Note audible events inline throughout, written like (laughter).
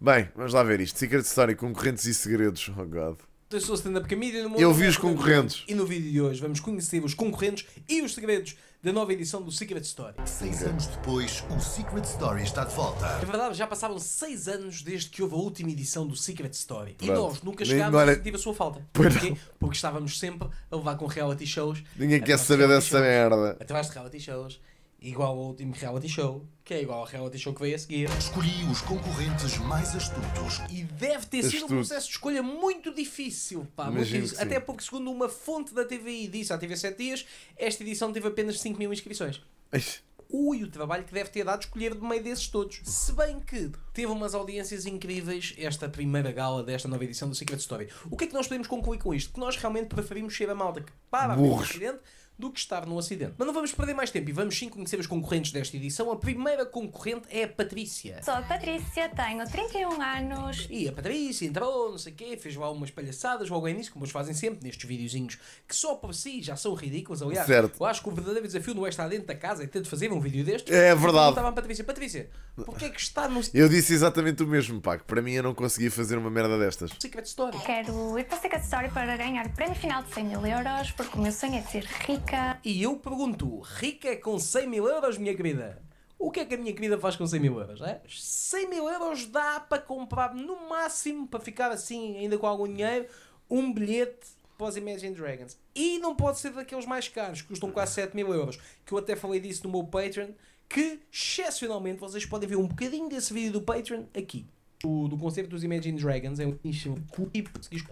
Bem, vamos lá ver isto. Secret Story, concorrentes e segredos. Oh God. Eu sou stand-up comedian. No mundo Eu vi os concorrentes. E no vídeo de hoje vamos conhecer os concorrentes e os segredos da nova edição do Secret Story. Seis anos depois, o Secret Story está de volta. É verdade, já passaram seis anos desde que houve a última edição do Secret Story. E nós nunca chegámos a sentir a sua falta. Porquê? Porque estávamos sempre a levar com reality shows. Ninguém quer saber dessa shows, merda. Atrás de reality shows igual ao último reality show, que é igual ao reality show que veio a seguir. Escolhi os concorrentes mais astutos. E deve ter Astuto. sido um processo de escolha muito difícil, pá. Muito Até porque, segundo uma fonte da TVI disse à TV 7 dias, esta edição teve apenas 5 mil inscrições. Eish. Ui, o trabalho que deve ter dado escolher de meio desses todos. Se bem que teve umas audiências incríveis esta primeira gala desta nova edição do Secret Story. O que é que nós podemos concluir com isto? Que nós realmente preferimos ser a malta que para a presidente do que estar num acidente. Mas não vamos perder mais tempo e vamos sim conhecer os concorrentes desta edição. A primeira concorrente é a Patrícia. Sou a Patrícia, tenho 31 anos. E a Patrícia entrou, não sei o quê, fez lá umas palhaçadas ou alguém nisso, como eles fazem sempre nestes videozinhos, que só por si já são ridículos. Aliás, certo. eu acho que o verdadeiro desafio não é estar dentro da casa e é ter de fazer um vídeo deste. É verdade. Estava a Patrícia, Patrícia, porquê é que está no... Eu disse exatamente o mesmo, pá, que para mim eu não conseguia fazer uma merda destas. Secret Story. Quero ir para a Secret Story para ganhar o prémio final de 100 mil euros, porque o meu sonho é ser rico rica. E eu pergunto, rica é com 100 mil euros, minha querida? O que é que a minha querida faz com 100 mil euros? É? 100 mil euros dá para comprar, no máximo, para ficar assim, ainda com algum dinheiro, um bilhete para os Imagine Dragons. E não pode ser daqueles mais caros, que custam quase 7 mil euros. Que eu até falei disso no meu Patreon, que excepcionalmente vocês podem ver um bocadinho desse vídeo do Patreon aqui. O, do concerto dos Imagine Dragons é um encheu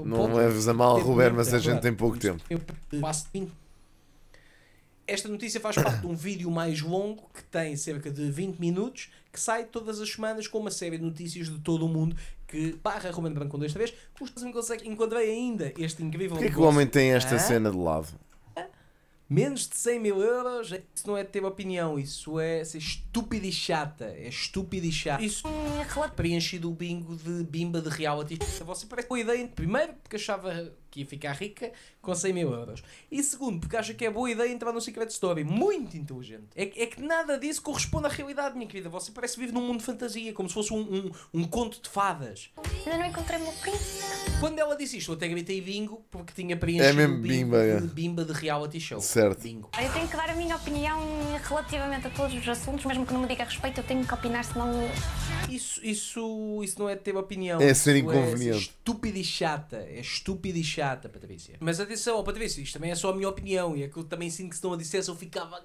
Não leves a mal, Roberto, mas a gente tem pouco tempo. Eu é passo esta notícia faz parte de um vídeo mais longo que tem cerca de 20 minutos que sai todas as semanas com uma série de notícias de todo o mundo que barra Romano Branco desta vez. Custa-me consegue encontrei ainda este incrível. Porquê que o homem tem esta ah? cena de lado? Menos de 100 mil euros, isso não é ter opinião, isso é ser estúpida e chata. É estúpida e chata. Isso é claro. Preenchido o bingo de bimba de reality. Você parece com a ideia, primeiro porque achava que ia ficar rica com 100 mil euros. E segundo, porque acha que é boa ideia entrar no Secret Story. Muito inteligente. É, é que nada disso corresponde à realidade, minha querida. Você parece viver num mundo de fantasia, como se fosse um, um, um conto de fadas. Ainda não encontrei meu príncipe. Quando ela disse isto, eu até gritei bingo, porque tinha preenchido é mesmo bimba, é. bimba de reality show. Certo. Bingo. Eu tenho que dar a minha opinião relativamente a todos os assuntos, mesmo que não me diga respeito, eu tenho que opinar, senão... Isso, isso, isso não é ter opinião. É ser é inconveniente. é estúpida e chata. É estúpida e chata chata, Patrícia. Mas atenção, Patrícia, isto também é só a minha opinião e é aquilo também sinto que se não a dissesse eu ficava.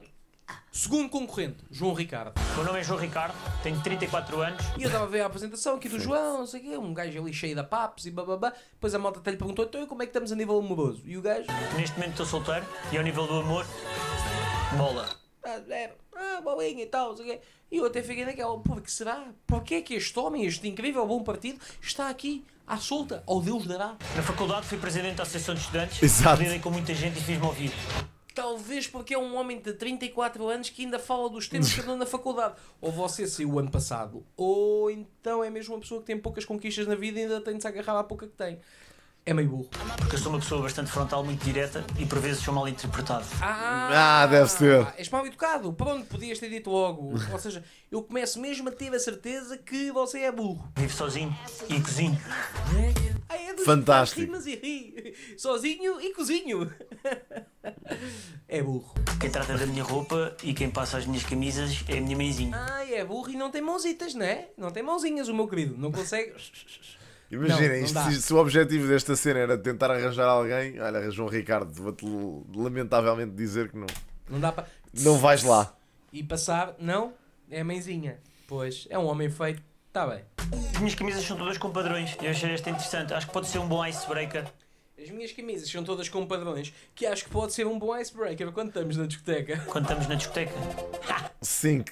Segundo concorrente, João Ricardo. Meu nome é João Ricardo, tenho 34 anos. E eu estava a ver a apresentação aqui do João, não sei o quê, um gajo ali cheio de papos e bababá. Depois a malta até lhe perguntou, então como é que estamos a nível amoroso? E o gajo... Neste momento estou solteiro e ao nível do amor, bola. Ah, zero. É, ah, bolinha e tal, não E eu até fiquei naquela, por que será? Por que é que este homem, este incrível bom partido, está aqui à solta? Ou oh, Deus dará? Na faculdade fui presidente da Associação de Estudantes, Exato. lidei com muita gente e fiz-me ouvir. Talvez porque é um homem de 34 anos que ainda fala dos tempos que andou na faculdade. (laughs) Ou você saiu ano passado, ou então é mesmo uma pessoa que tem poucas conquistas na vida e ainda tem de se agarrar à pouca que tem é meio burro. Porque eu sou uma pessoa bastante frontal, muito direta e por vezes sou mal interpretado. Ah, ah deve ser. És mal educado. Para onde podias ter dito logo? Ou seja, eu começo mesmo a ter a certeza que você é burro. Vivo sozinho e cozinho. Ah, é Fantástico. Rimas e ri. Sozinho e cozinho. É burro. Quem trata da minha roupa e quem passa as minhas camisas é a minha mãezinha. Ai, é burro e não tem mãozitas, não é? Não tem mãozinhas, o meu querido. Não consegue. Imaginem, se, se o objetivo desta cena era tentar arranjar alguém, olha, João Ricardo, vou-te lamentavelmente dizer que não. Não dá para. Não vais lá. E passar, não, é a mãezinha. Pois, é um homem feito, está bem. As minhas camisas são todas com padrões, eu achei esta interessante, acho que pode ser um bom icebreaker. As minhas camisas são todas com padrões, que acho que pode ser um bom icebreaker quando estamos na discoteca. (laughs) Quando estamos na discoteca. Sim,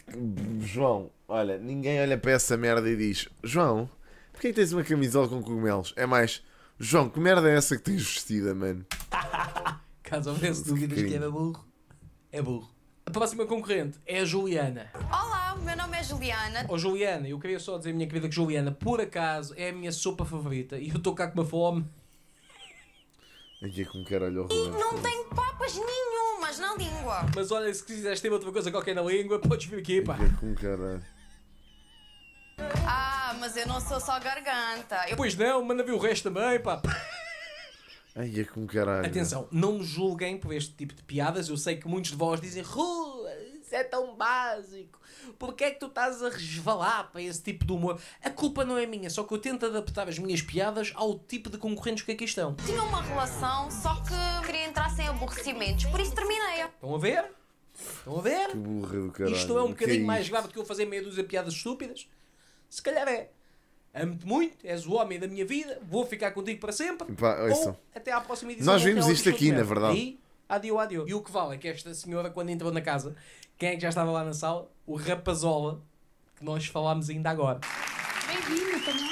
João, olha, ninguém olha para essa merda e diz: João, Porquê tens uma camisola com cogumelos? É mais, João, que merda é essa que tens vestida, mano? (laughs) Caso houvesse dúvidas (laughs) que era é burro, é burro. A próxima concorrente é a Juliana. Olá, o meu nome é Juliana. Oh, Juliana, eu queria só dizer, minha querida, que Juliana, por acaso, é a minha sopa favorita e eu estou cá com uma fome. Aqui é como caralho E não tem papas nenhumas na língua. Mas olha, se quiseres ter outra coisa qualquer na língua, podes vir aqui, pá. Aqui é como caralho. Ah, mas eu não sou só garganta. Eu... Pois não, manda ver o resto também, pá. Ai, é como caralho. Atenção, não me julguem por este tipo de piadas. Eu sei que muitos de vós dizem, Rua, isso é tão básico. Porquê é que tu estás a resvalar para esse tipo de humor? A culpa não é minha, só que eu tento adaptar as minhas piadas ao tipo de concorrentes que aqui estão. Tinha uma relação, só que queria entrar sem aborrecimentos, por isso terminei. Estão a ver? Estão a ver? Que burro, caralho. Isto é um é bocadinho é mais grave do que eu fazer meia dúzia de piadas estúpidas. Se calhar é. Amo-te muito, és o homem da minha vida, vou ficar contigo para sempre. Pá, ou até à próxima edição. Nós vimos isto aqui, na verdade. E adeus adio. E o que vale é que esta senhora, quando entrou na casa, quem é que já estava lá na sala? O rapazola, que nós falámos ainda agora. Bem-vindo também.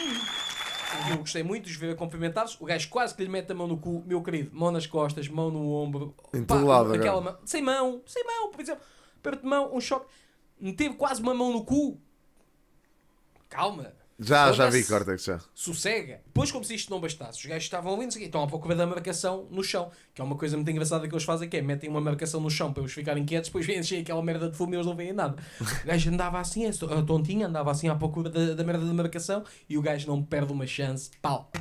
Eu gostei muito de os ver a cumprimentar-se. O gajo quase que lhe mete a mão no cu, meu querido. Mão nas costas, mão no ombro. Em todo lado, aquela mão. Sem mão, sem mão, por exemplo. Perto de mão, um choque. Teve quase uma mão no cu calma. Já, já vi Cortex, já. Sossega. Depois, como se isto não bastasse, os gajos estavam ali, aqui estão à procura da marcação no chão, que é uma coisa muito engraçada que eles fazem, que é metem uma marcação no chão para eles ficarem quietos, depois vêm encher assim aquela merda de fome e eles não veem nada. O gajo andava assim, a tontinha andava assim à procura da, da merda da marcação e o gajo não perde uma chance, pau.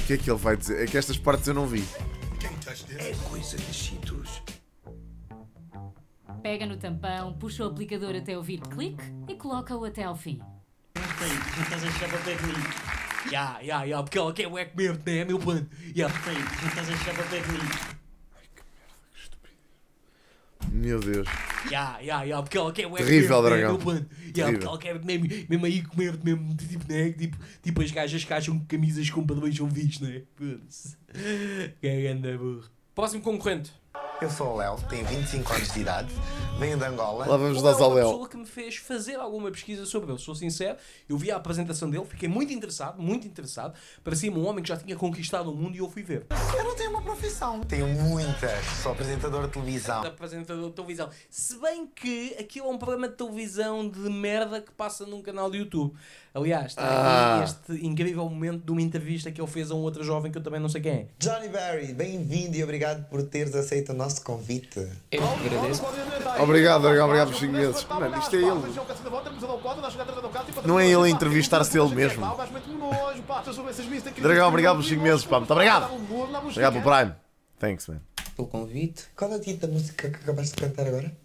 O que é que ele vai dizer? É que estas partes eu não vi. É coisa de cheetos pega no tampão, puxa o aplicador até ouvir clique e coloca-o até ao fim. Perfeito, estás a chegar para perto de mim. Ya, ya, ya, porque ela quer o eco mesmo, né, não é, meu plano? Ya, perfeito, estás a chegar para perto de mim. Ai, que merda, Meu Deus. Ya, ya, ya, porque ela quer o eco Terrível, mesmo, né, meu plano? Ya, porque ela quer mesmo, mesmo aí comer mesmo, tipo, né, tipo, tipo as gajas que acham que camisas com padrões são vistos, né? Putz, que é grande burro. Próximo concorrente. Eu sou o Léo, tenho 25 anos de idade, venho de Angola. Lá vamos nós é ao Léo. pessoa que me fez fazer alguma pesquisa sobre ele, sou sincero. Eu vi a apresentação dele, fiquei muito interessado, muito interessado. Parecia-me um homem que já tinha conquistado o mundo e eu fui ver. Eu não tenho uma profissão. Tenho muitas. Sou apresentador de televisão. Apresentador de televisão. Se bem que aquilo é um programa de televisão de merda que passa num canal de YouTube. Aliás, ah. este incrível momento de uma entrevista que ele fez a um outro jovem que eu também não sei quem é. Johnny Barry, bem-vindo e obrigado por teres aceito o nosso convite. Eu agradeço. Obrigado, obrigado, obrigado pelos 5 meses. Mano, isto é ele. Não é ele a entrevistar-se ele mesmo. Dragão, obrigado pelos 5 meses, pá. Muito obrigado. Obrigado pelo Prime. Thanks, man. Pelo convite. Qual é o título da música que acabaste de cantar agora?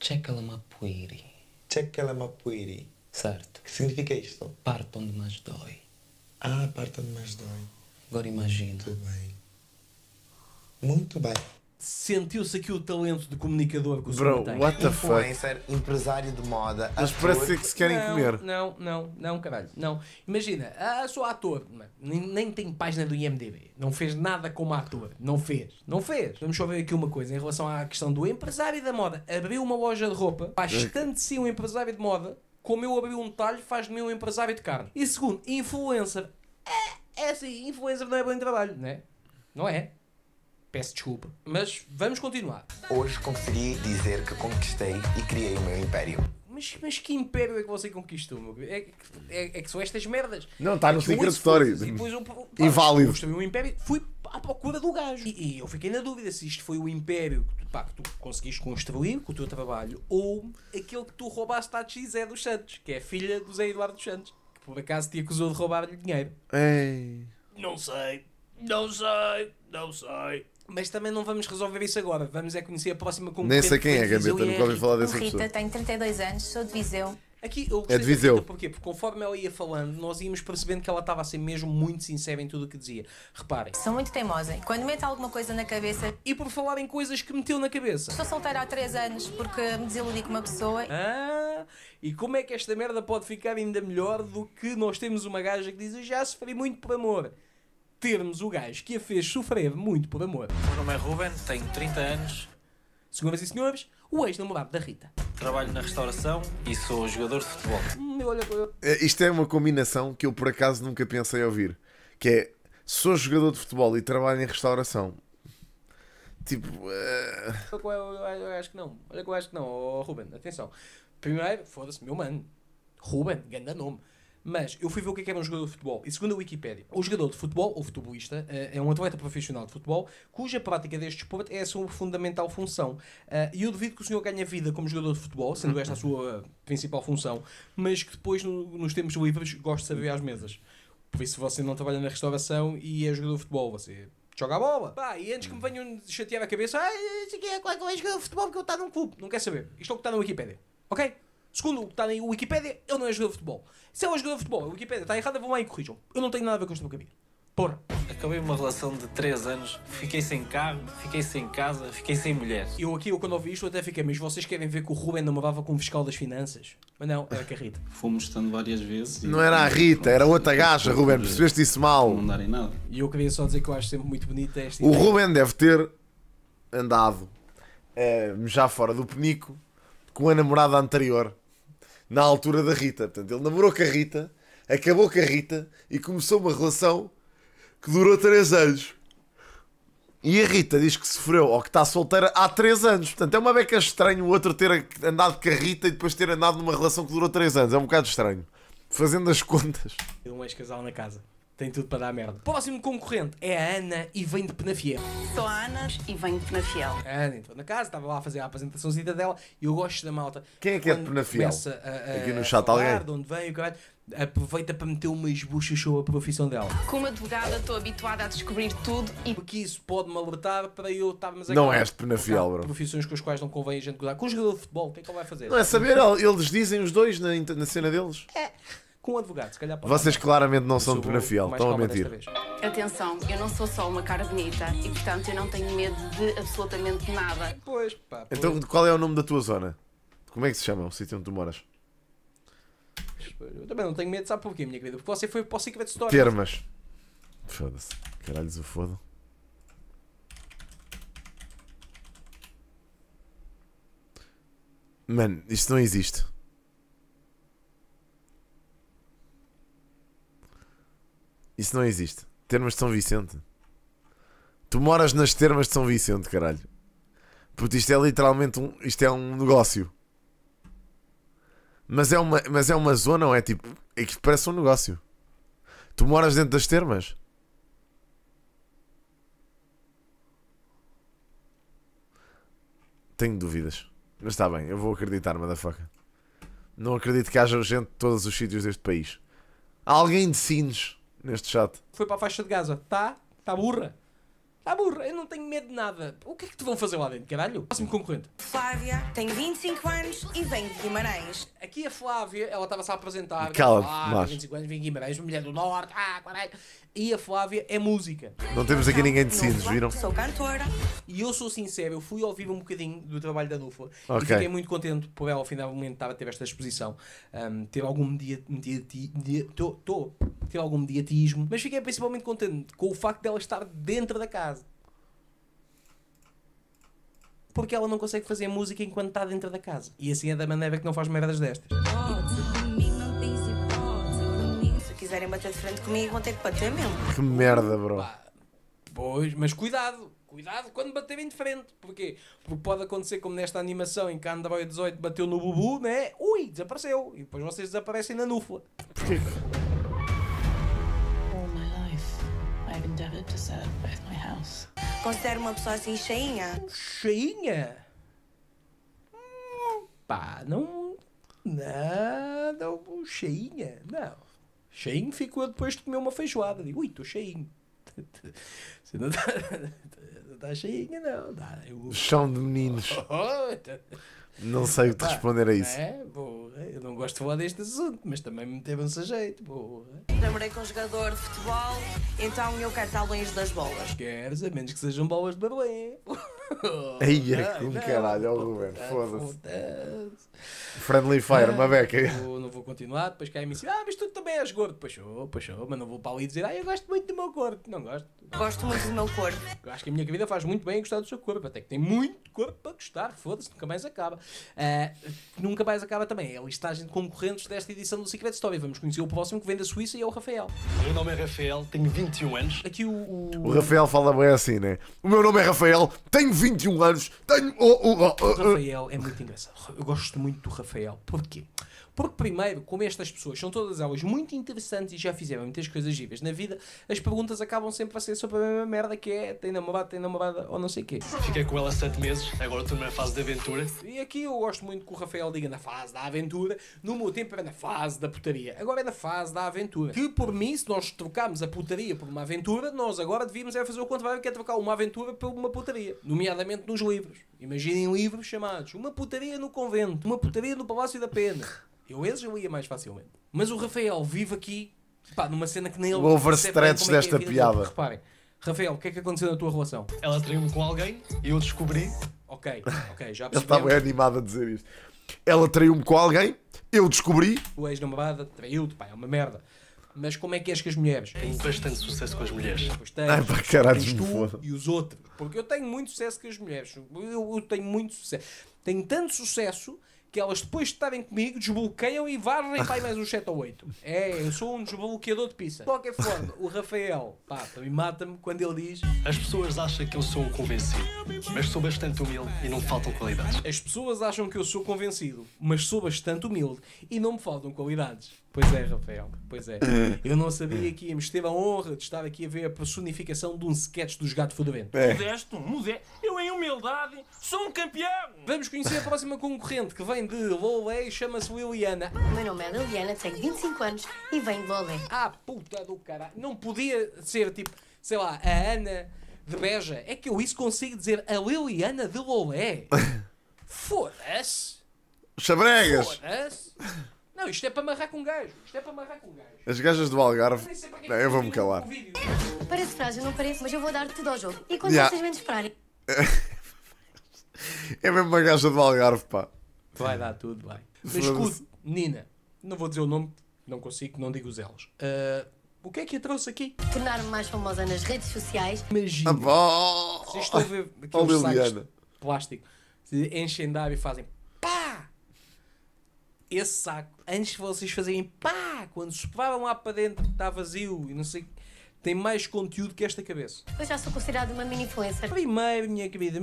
Check Alamapuiri. Check Alamapuiri. Certo. O que significa isto? Parte onde mais dói. Ah, parte onde mais dói. Agora imagina. Muito bem. Muito bem. Sentiu-se aqui o talento de comunicador que o Bro, tem. what the Influencer, fuck? empresário de moda. Mas parece que se querem não, comer. Não, não, não, caralho. Não. Imagina, ah, sou ator. Nem, nem tem página do IMDB. Não fez nada como ator. Não fez. Não fez. Vamos só ver aqui uma coisa em relação à questão do empresário da moda. Abriu uma loja de roupa, bastante é. sim um empresário de moda como eu abri um talho faz de mim um empresário de carne. E segundo, influencer. É, é assim, influencer não é bom trabalho, não é? Não é? Peço desculpa. Mas vamos continuar. Hoje consegui dizer que conquistei e criei o meu império. Mas, mas que império é que você conquistou, meu? É, é, é que são estas merdas. Não, está é no Secret Stories. Inválido. Construí um império. Fui à procura do gajo. E, e, eu fiquei na dúvida se isto foi o império que tu, pá, que tu conseguiste construir com o teu trabalho ou aquele que tu roubaste à Zé dos Santos, que é filha do Zé Eduardo dos Santos, que por acaso te acusou de roubar-lhe dinheiro. Ei. Não sei, não sei, não sei. Mas também não vamos resolver isso agora. Vamos é conhecer a próxima concorrente. Nem sei quem é, Gabeta, nunca ouvi falar dessa Rita, pessoa. Rita, tenho 32 anos, sou de Viseu. É eu é de Viseu. Porque, porque conforme ela ia falando, nós íamos percebendo que ela estava a ser mesmo muito sincera em tudo o que dizia. Reparem. Sou muito teimosa. Quando mete alguma coisa na cabeça. E por falar em coisas que meteu na cabeça. Estou solteira há 3 anos porque me desiludi com uma pessoa. Ah, e como é que esta merda pode ficar ainda melhor do que nós temos uma gaja que diz: Eu já sofri muito por amor. Termos o gajo que a fez sofrer muito por amor. O meu nome é Ruben, tenho 30 anos. Senhoras e senhores, o ex-namorado da Rita. Trabalho na restauração e sou jogador de futebol. Hum, olho eu... É, isto é uma combinação que eu por acaso nunca pensei ouvir. Que é, sou jogador de futebol e trabalho em restauração. Tipo... Uh... Eu, eu, eu, acho que não. Olha que eu acho que não, oh, Ruben, atenção. Primeiro, foda-se, meu mano. Ruben, grande nome. Mas eu fui ver o que é, que é um jogador de futebol. E segundo a Wikipédia, o jogador de futebol, ou futebolista, eh, é um atleta profissional de futebol cuja prática deste desporto é a sua fundamental função. Eh, e eu duvido que o senhor ganhe a vida como jogador de futebol, sendo esta a sua eh, principal função, mas que depois, nos tempos livres, gosta de saber às mesas. Por isso, você não trabalha na restauração e é jogador de futebol, você joga a bola. Pá, e antes que me venham chatear a cabeça, ah, qual é que é jogador de futebol que eu estou num clube? Não quer saber. Isto é o que está na Wikipédia. Ok? Segundo o que está na Wikipedia, ele não é jogador de futebol. Se ele é jogador de futebol, a Wikipedia está errada, vão lá e corrijam. Eu não tenho nada a ver com este meu caminho. Porra. Acabei uma relação de 3 anos, fiquei sem carro, fiquei sem casa, fiquei sem mulher. Eu aqui, eu, quando ouvi isto, até fiquei, mas vocês querem ver que o Ruben namorava com o fiscal das finanças? Mas não, era com a Rita. Fomos estando várias vezes. Não era a Rita, era outra gaja, Ruben, percebeste isso mal. Não darem nada. E eu queria só dizer que eu acho sempre muito bonita esta. O ideia. Ruben deve ter andado é, já fora do penico com a namorada anterior na altura da Rita. Portanto, ele namorou com a Rita, acabou com a Rita e começou uma relação que durou 3 anos. E a Rita diz que sofreu ou que está solteira há 3 anos. Portanto, é uma beca estranho o outro ter andado com a Rita e depois ter andado numa relação que durou 3 anos. É um bocado estranho. Fazendo as contas. Um ex-casal na casa. Tem tudo para dar merda. Próximo concorrente é a Ana e vem de Penafiel. Sou a Ana e venho de Penafiel. A Ana entrou na casa, estava lá a fazer a apresentaçãozinha dela e eu gosto da malta. Quem é que é de Penafiel? a, a, Aqui no chat alguém. De onde vem, o caralho aproveita para meter umas buchas sobre a profissão dela. Como advogada, estou habituada a descobrir tudo e. Porque isso pode-me alertar para eu estarmos aqui. Não és penafiel, bro. Profissões com as quais não convém a gente cuidar. Com o jogador de futebol, o que é que ele vai fazer? Não é saber, eles dizem os dois na, na cena deles. É com um advogado, se calhar. Vocês claramente não são de Pena Fiel, estão a mentir. Atenção, eu não sou só uma cara bonita e portanto eu não tenho medo de absolutamente nada. Pois, pá. Pois. Então qual é o nome da tua zona? Como é que se chama o sítio onde tu moras? Eu também não tenho medo, sabe porquê, minha querida? Porque você foi para o Secret Story. Termas. Foda-se. Caralhos, o foda. Mano, isto não existe. Isso não existe. Termas de São Vicente. Tu moras nas termas de São Vicente, caralho. Porque isto é literalmente um, isto é um negócio. Mas é uma, mas é uma zona, não é? Tipo, é que parece um negócio. Tu moras dentro das termas. Tenho dúvidas. Mas está bem, eu vou acreditar, motherfucker. Não acredito que haja gente de todos os sítios deste país. Há alguém de Sines neste chat. Foi para a faixa de Gaza. Está, está burra. Tá burra, eu não tenho medo de nada. O que é que te vão fazer lá dentro, caralho? Próximo concorrente. Flávia tem 25 anos e vem de Guimarães. Aqui a Flávia, ela estava-se a apresentar. Cala, Flávia, 25 anos, vem de Guimarães, mulher do Norte, ah, caralho. E a Flávia é música. Não temos aqui ninguém de Sines, viram? Sou cantora. E eu sou sincero, eu fui vivo um bocadinho do trabalho da Nufa okay. e fiquei muito contente por ela ao final do momento estar a ter esta exposição. Um, ter algum dia, mediatismo, ter algum mediatismo, mas fiquei principalmente contente com o facto dela estar dentro da casa porque ela não consegue fazer música enquanto está dentro da casa. E assim é da maneira que não faz merdas destas. Se quiserem bater de frente comigo, vão ter que bater mesmo. Que merda, bro. pois, mas cuidado. Cuidado quando baterem de frente. Porquê? Porque pode acontecer como nesta animação em que a Android 18 bateu no Bubu, né? Ui, desapareceu. E depois vocês desaparecem na núfula. Porquê? Considero uma pessoa assim cheinha? Cheinha? Hum, pá, não. Nada, cheinha, não. Cheinho ficou depois de comer uma feijoada. Digo, ui, estou cheinho. Você (laughs) não está (laughs) tá cheinha, não. Tá, eu... Chão de meninos. (laughs) Tá. Não sei o que responder a isso. É, boa. eu não gosto de falar deste assunto, mas também me teve-se a jeito, porra. Namorei com um jogador de futebol, então eu quero estar longe das bolas. Queres, a menos que sejam bolas de berlim. (laughs) Aí é com caralho, ó governo, foda-se. Friendly Fire, uma beca. Eu não vou continuar, depois cá me ensina, ah, mas tu também és gordo. Pois sou, pois sou, mas não vou para ali dizer, ah, eu gosto muito do meu corpo. Não gosto. Gosto muito do meu corpo. Eu acho que a minha vida faz muito bem em gostar do seu corpo. Até que tem muito corpo para gostar. Foda-se, nunca mais acaba. Uh, nunca mais acaba também. É a listagem de concorrentes desta edição do Secret Story. Vamos conhecer o próximo que vem da Suíça e é o Rafael. O meu nome é Rafael, tenho 21 anos. Aqui o. O, o Rafael fala bem assim, né? O meu nome é Rafael, tenho 21 anos, tenho. Oh, oh, oh, oh. O oh. Rafael é muito engraçado. Eu gosto muito do Rafael. Porquê? Porque, primeiro, como estas pessoas são todas elas muito interessantes e já fizeram muitas coisas giras na vida, as perguntas acabam sempre a ser sobre a mesma merda que é tem namorado, tem namorada ou não sei o quê. Fiquei com ela sete 7 meses, agora estou numa fase da aventura. E aqui eu gosto muito que o Rafael diga na fase da aventura, no meu tempo era na fase da putaria, agora é na fase da aventura. Que por mim, se nós trocarmos a putaria por uma aventura, nós agora devíamos é fazer o contrário, que é trocar uma aventura por uma putaria, nomeadamente nos livros. Imaginem livros chamados Uma Putaria no Convento, Uma Putaria no Palácio da Pena. Eu esses eu lia mais facilmente. Mas o Rafael vive aqui, pá, numa cena que nem ele... O overstretch é, é desta é piada. reparem, Rafael, o que é que aconteceu na tua relação? Ela traiu-me com alguém e eu descobri... Ok, ok, já percebi. ele estava animado a dizer isto. Ela traiu-me com alguém, eu descobri... O ex-namorada traiu-te, pá, é uma merda. Mas como é que és com as mulheres? Tenho bastante sucesso com as mulheres. Pois tens. Ai, caralho, tens tu e os outros. Porque eu tenho muito sucesso com as mulheres. Eu, eu tenho muito sucesso. Tenho tanto sucesso que elas depois de estarem comigo desbloqueiam e varrem para mais uns 7 ou 8. É, eu sou um desbloqueador de pizza. De qualquer forma, o Rafael, pá, também mata-me quando ele diz... As pessoas acham que eu sou um convencido, mas sou bastante humilde e não me faltam qualidades. As pessoas acham que eu sou convencido, mas sou bastante humilde e não me faltam qualidades. Pois é, Rafael, pois é. (laughs) Eu não sabia que íamos. ter a honra de estar aqui a ver a personificação de um sketch dos gatos Fudorento. É. modesto. Eu, em humildade, sou um campeão. Vamos conhecer a próxima concorrente que vem vem de Lolé e chama-se Liliana. O meu nome é Liliana, tenho 25 anos e venho de Lolé. Ah, puta do caralho. Não podia ser tipo, sei lá, a Ana de Beja. É que eu isso consigo dizer a Liliana de Lolé. (laughs) Foda-se. Chabregas. Foda-se. Não, isto é para amarrar com um gajo. Isto é para amarrar com um gajo. As gajas do Algarve. É não, eu vou-me calar. Parece frágil, não parece, mas eu vou dar tudo ao jogo. E quando yeah. vocês menos esperarem. (laughs) é mesmo uma gaja do Algarve, pá. Vai dar tudo, vai. Mas escute, Nina, não vou dizer o nome, não consigo, não digo os elos. Uh, o que é que a trouxe aqui? Tornar-me mais famosa nas redes sociais. Imagina. Ah, vocês estão a ver aqueles oh, sacos de plástico. Enchem de água e fazem pá! Esse saco, antes de vocês fazerem pá, quando sopravam lá para dentro, está vazio e não sei o tem mais conteúdo que esta cabeça. Eu já sou considerado uma mini influencer. Primeiro, minha querida,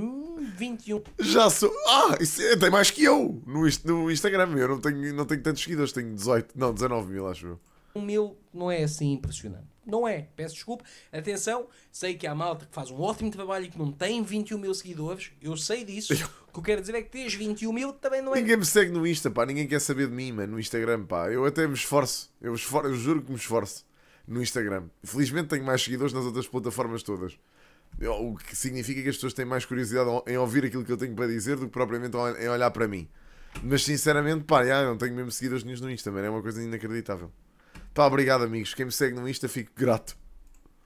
21. Hum, já sou. Ah, isso é, tem mais que eu no, no Instagram. Eu não tenho, não tenho tantos seguidores, tenho 18, não, 19 mil, acho eu. O meu não é assim impressionante. Não é, peço desculpa. Atenção, sei que há malta que faz um ótimo trabalho e que não tem 21 mil seguidores. Eu sei disso. o que eu quero dizer é que tens 21 mil também não é. Ninguém me segue no Insta, pá. Ninguém quer saber de mim, mano, no Instagram, pá. Eu até me esforço. Eu, esforço, eu juro que me esforço no Instagram. Felizmente tenho mais seguidores nas outras plataformas todas. O que significa que as pessoas têm mais curiosidade em ouvir aquilo que eu tenho para dizer do que propriamente em olhar para mim. Mas sinceramente, pá, já, não tenho mesmo seguidores nenhum no Insta, mano. É uma coisa inacreditável. Pá, obrigado, amigos. Quem me segue no Insta, fico grato.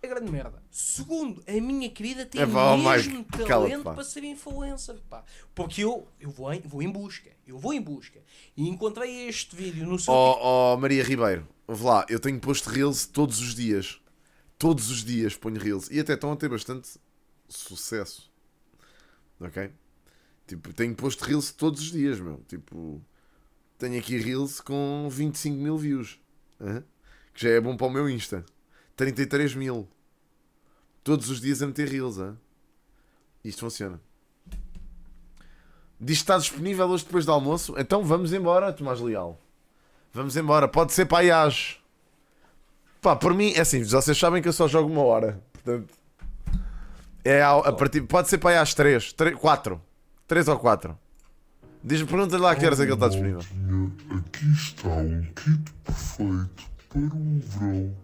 É grande merda. Segundo, a minha querida tem é, pá, mesmo talento para ser influencer, pá. Porque eu, eu vou, em, vou em busca. Eu vou em busca. E encontrei este vídeo no seu... Oh, oh Maria Ribeiro. Vou lá, eu tenho posto Reels todos os dias. Todos os dias ponho Reels. E até estão a ter bastante sucesso. Ok? Tipo, tenho posto Reels todos os dias, meu. Tipo, tenho aqui Reels com 25 mil views. Uhum. Que já é bom para o meu Insta. 33 mil. Todos os dias a meter Reels. Uhum. Isto funciona. Diz que está disponível hoje depois do almoço. Então vamos embora, Tomás Leal. Vamos embora, pode ser para Iage. Pá, por mim, é assim, vocês sabem que eu só jogo uma hora. Portanto, é a, partir, pode ser para aí às 3, 3 4. 3 ou 4. Diz-me, pergunta lá que horas é que ele está disponível. Aqui está um kit perfeito para o verão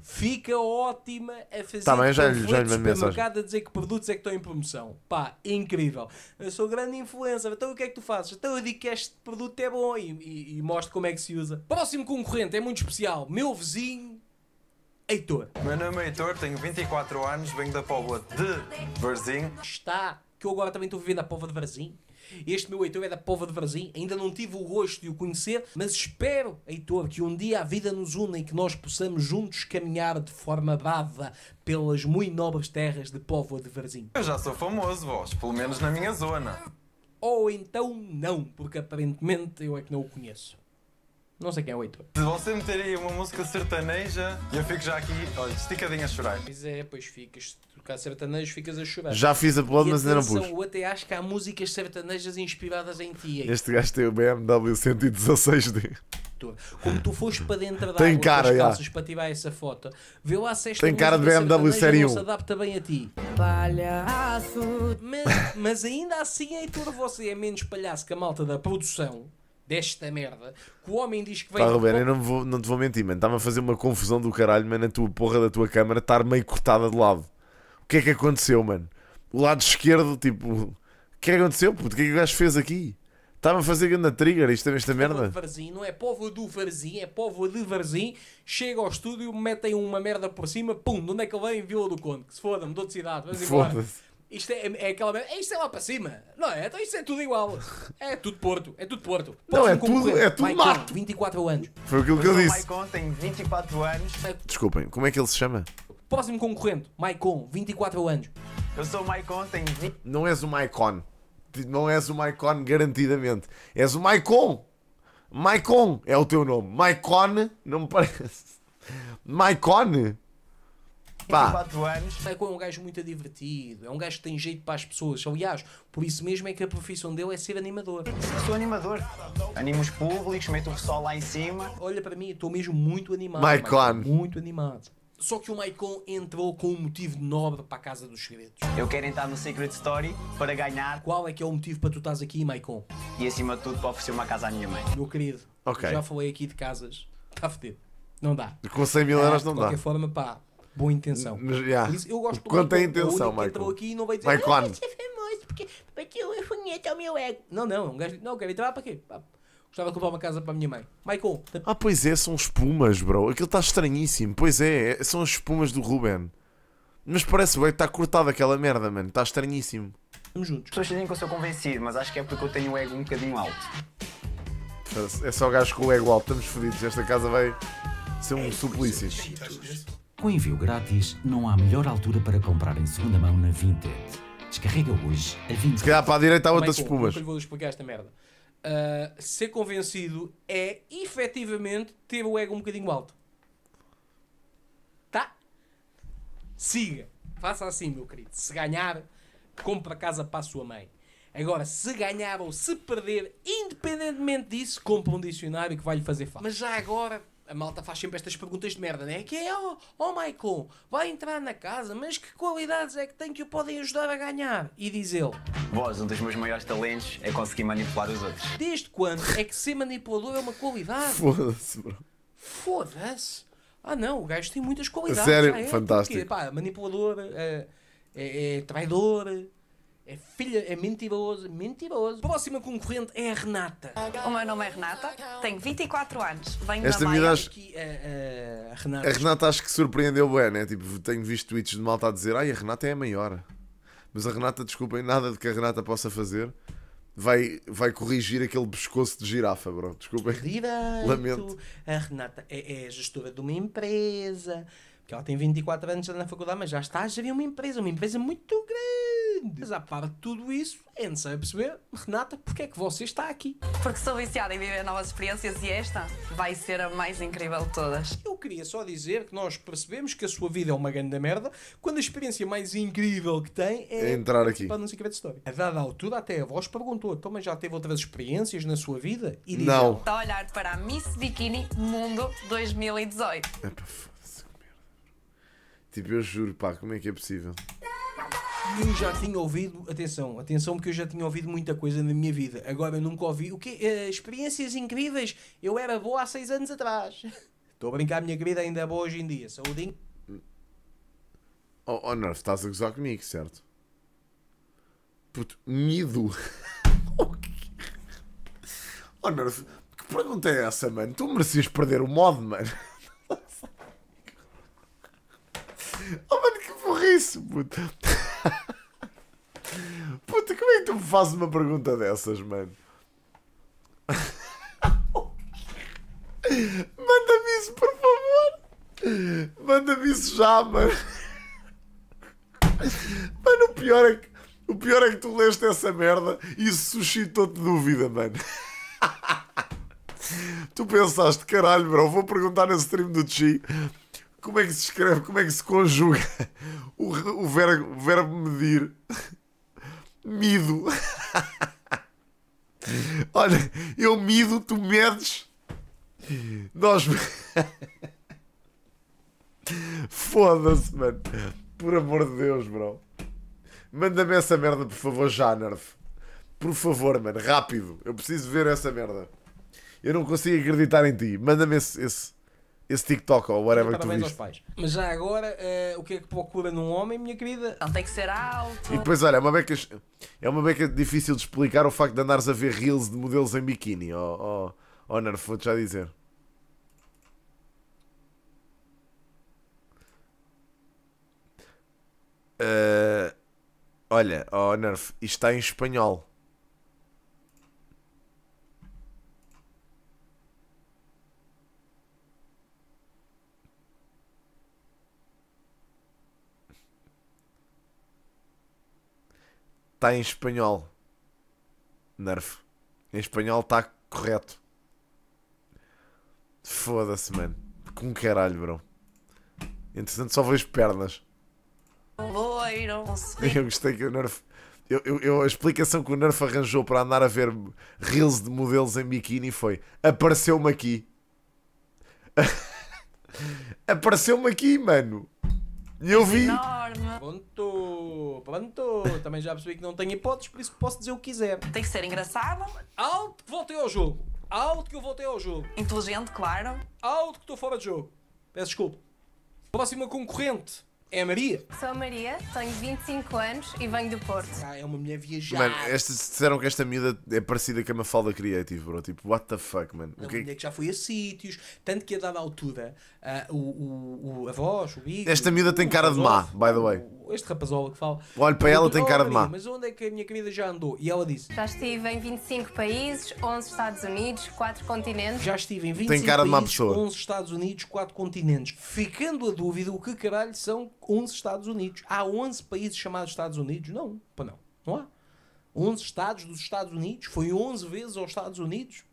Fica ótima a fazer Também tá já, já lhe supermercado a dizer que produtos é que estão em promoção. Pá, incrível. Eu sou grande influencer, então o que é que tu fazes? Então eu digo que este produto é bom e, e, e mostro como é que se usa. Próximo concorrente é muito especial. Meu vizinho Heitor. Meu nome é Heitor, tenho 24 anos, venho da Póvoa de Varzim. Está, que eu agora também estou vivendo a Póvoa de Varzim. Este meu Heitor é da Pova de Varzim, ainda não tive o gosto de o conhecer, mas espero, Heitor, que um dia a vida nos une e que nós possamos juntos caminhar de forma brava pelas muito nobres terras de povoa de Varzim. Eu já sou famoso, vós, pelo menos na minha zona. Ou então não, porque aparentemente eu é que não o conheço. Não sei quem é o Heitor. Se você meter aí uma música sertaneja, eu fico já aqui, olha, esticadinho a chorar. Pois é, pois ficas há sertanejos, ficas a chorar. Já fiz a e mas ainda não pus. Eu até acho que há músicas sertanejas inspiradas em ti. É este gajo tem o BMW 116D. Como tu foste para dentro da tem água, cara, calças já. para tirar essa foto, vê lá se esta Tem cara de BMW Série 1. se adapta bem a ti. Palhaço. Mas, mas ainda assim, Heitor, é você é menos palhaço que a malta da produção desta merda que o homem diz que vem. Pá, Ruben, eu não, vou, não te vou mentir, mano. estava a fazer uma confusão do caralho, mano, a tua porra da tua câmera estar tá meio cortada de lado que é que aconteceu, mano? O lado esquerdo, tipo, o que é que aconteceu? Puto? O que é que o gajo fez aqui? Estava a fazer grande trigger, isto é esta merda. Varzim, não é povo do Varzim, é povo de Varzim. Chega ao estúdio, metem uma merda por cima, pum, de onde é que ele vem? Vila do Conde, que se foda, mudou de cidade, vamos embora. Isto é, é aquela merda, isto é lá para cima, não é? Então isto é tudo igual. É tudo Porto, é tudo Porto. não, é tudo, é tudo Maicon, mato. 24 anos. Foi aquilo que eu disse. Maicon tem 24 anos. É Desculpem, como é que ele se chama? Próximo concorrente, Maicon, 24 anos. Eu sou o Maicon, tenho 20. Não és o Maicon. Não és o Maicon, garantidamente. És o Maicon. Maicon é o teu nome. Maicon, não me parece. Maicon. Pá. anos. É um gajo muito divertido, é um gajo que tem jeito para as pessoas. Aliás, por isso mesmo é que a profissão dele é ser animador. Sou animador. Animo os públicos, meto o sol lá em cima. Olha para mim, estou mesmo muito animado. Maicon. Muito animado. Só que o Maicon entrou com um motivo nobre para a Casa dos Segredos. Eu quero entrar no Secret Story para ganhar. Qual é que é o motivo para tu estás aqui, Maicon? E acima de tudo para oferecer uma casa à minha mãe. Meu querido, okay. já falei aqui de casas. Está fedido. Não dá. Com 100 mil euros não dá. De qualquer dá. forma, pá, boa intenção. Mas, yeah. Isso, eu gosto Quanto é a intenção, Maicon? entrou aqui e não vai dizer... Maicon. Ah, é porque meu ego. Não, não, é um gajo... Não, quero entrar para quê? Para Gostava de comprar uma casa para a minha mãe. Michael. Ah, pois é, são espumas, bro. Aquilo está estranhíssimo. Pois é, é, são as espumas do Ruben. Mas parece que está cortada aquela merda, mano. Está estranhíssimo. Estamos juntos. Pessoas dizem que eu sou convencido, mas acho que é porque eu tenho o ego um bocadinho alto. É só gajo com o ego alto, estamos fodidos. Esta casa vai ser um suplício. Com envio grátis, não há melhor altura para comprar em segunda mão na Vinted. Descarrega hoje a Vinted. Se calhar para a direita há outras espumas. Depois vou explicar esta merda. Ah, ser convencido é efetivamente ter o ego um bocadinho alto. Tá? Siga. Faça assim, meu querido. Se ganhar, compra casa para a sua mãe. Agora, se ganhar ou se perder, independentemente disso, compra um dicionário que vai lhe fazer falta. Mas já agora, a malta faz sempre estas perguntas de merda, né? Que é, oh, oh Michael, vai entrar na casa, mas que qualidades é que tem que o podem ajudar a ganhar? E diz ele: Vós, um dos meus maiores talentos é conseguir manipular os outros. Desde quando é que ser manipulador é uma qualidade? Foda-se, bro. Foda-se. Ah não, o gajo tem muitas qualidades. Sério, ah, é? fantástico. Porque, pá, manipulador, é, é, é traidor, é filha, é mentiroso, mentiroso. Próxima concorrente é a Renata. O meu nome é Renata, tenho 24 anos, venho Esta da Maia. Acho... a, a, Renata. a Renata acho que surpreendeu bem, né? Tipo, tenho visto tweets de malta a dizer, ai, a Renata é a maior. Mas a Renata, desculpem, nada de que a Renata possa fazer vai, vai corrigir aquele pescoço de girafa, bro. Desculpem. Direito. Lamento. A Renata é, é gestora de uma empresa, Porque ela tem 24 anos na faculdade, mas já está a gerir uma empresa, uma empresa muito grande à parte de tudo isso, é necessário perceber, Renata, porque é que você está aqui. Porque sou viciada em viver novas experiências e esta vai ser a mais incrível de todas. Eu queria só dizer que nós percebemos que a sua vida é uma grande merda quando a experiência mais incrível que tem é, é entrar aqui. Para não se de A dada altura, até a voz perguntou: então, mas já teve outras experiências na sua vida? E diz, não. Está a olhar para a Miss Bikini Mundo 2018. para foda-se, que merda. Tipo, eu juro, pá, como é que é possível? Tá, tá, tá eu já tinha ouvido, atenção, atenção, porque eu já tinha ouvido muita coisa na minha vida. Agora eu nunca ouvi. O quê? Uh, experiências incríveis. Eu era boa há seis anos atrás. (laughs) Estou a brincar, minha querida, ainda é boa hoje em dia. Saudinho. Oh, oh Nerf, estás a gozar comigo, certo? Puto, medo. (laughs) oh, Nerf, que pergunta é essa, mano? Tu merecias perder o mod, mano. (laughs) oh, mano, que isso, puto. Puta, como é que tu me fazes uma pergunta dessas, mano? Manda-me isso, por favor. Manda-me isso já, mano. Mano, o pior é que, o pior é que tu leste essa merda e isso suscitou-te dúvida, mano. Tu pensaste, caralho, bro, vou perguntar nesse stream do Chi como é que se escreve, como é que se conjuga o, o verbo, o verbo medir? Mido. Olha, eu mido, tu medes. Nós. Foda-se, mano. Por amor de Deus, bro. Manda-me essa merda, por favor, já, Nerf. Por favor, mano, rápido. Eu preciso ver essa merda. Eu não consigo acreditar em ti. Manda-me esse, esse esse TikTok ou whatever que tu viste. Mas já agora, uh, o que é que procura num homem, minha querida? Ele tem que ser alto. E depois, olha, é uma beca, é uma beca difícil de explicar o facto de andares a ver reels de modelos em biquíni. Oh, oh, Honor, nerf vou-te já dizer. Uh, olha, oh Nerf, isto está em espanhol. está em espanhol. Nerf. Em espanhol está correto. Foda-se, mano. Com caralho, bro. Entretanto, só vejo pernas. Eu gostei que o Nerf. Eu, eu, eu, a explicação que o Nerf arranjou para andar a ver reels de modelos em biquíni foi: apareceu-me aqui. (laughs) apareceu-me aqui, mano. E eu vi. Enorme. Pronto, Também já percebi que não tenho hipóteses, por isso posso dizer o que quiser. Tem que ser engraçado. Alto que voltei ao jogo. Alto que eu voltei ao jogo. Inteligente, claro. Alto que estou fora de jogo. Peço desculpa. Próxima concorrente. É a Maria? Sou a Maria, tenho 25 anos e venho do Porto. Ah, é uma mulher viajada. Mano, estas disseram que esta miúda é parecida com a Mafalda Creative, bro. Tipo, what the fuck, mano? Uma é okay. mulher que já foi a sítios, tanto que a dada altura, uh, o, o, a voz, o bico... Esta miúda tem cara de má, by the way. Este rapazola que fala... Olho para ela, tem cara de oh, má. Mas onde é que a minha querida já andou? E ela disse... Já estive em 25 países, 11 Estados Unidos, 4 continentes. Já estive em 25 tem cara de má pessoa. 11 Estados Unidos, 4 continentes. Ficando a dúvida o que caralho são 11 Estados Unidos. Há 11 países chamados Estados Unidos? Não, pô, não. Não há. 11 estados dos Estados Unidos, foi 11 vezes aos Estados Unidos,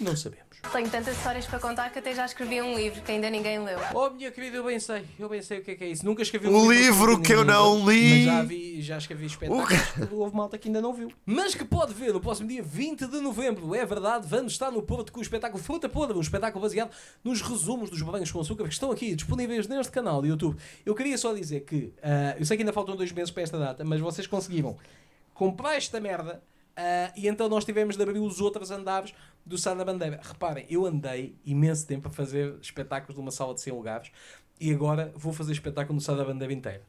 não sabemos. Tenho tantas histórias para contar que até já escrevi um livro que ainda ninguém leu. Oh, minha querida, eu bem sei. Eu bem sei o que é que é isso. Nunca escrevi um, um livro, que eu não li. Mas já, vi, já escrevi espetáculos que houve malta que ainda não viu. Mas que pode ver no próximo dia 20 de novembro. É verdade, vamos estar no Porto com o espetáculo Fruta Podre, um espetáculo baseado nos resumos dos banhos com açúcar que estão aqui disponíveis neste canal do YouTube. Eu queria só dizer que, uh, eu sei que ainda faltam dois meses para esta data, mas vocês conseguiram comprar esta merda. Uh, e então nós tivemos de abrir os outros andares do Sá da Bandeira. Reparem, eu andei imenso tempo a fazer espetáculos numa sala de 100 lugares e agora vou fazer espetáculo no Sá da Bandeira inteiro.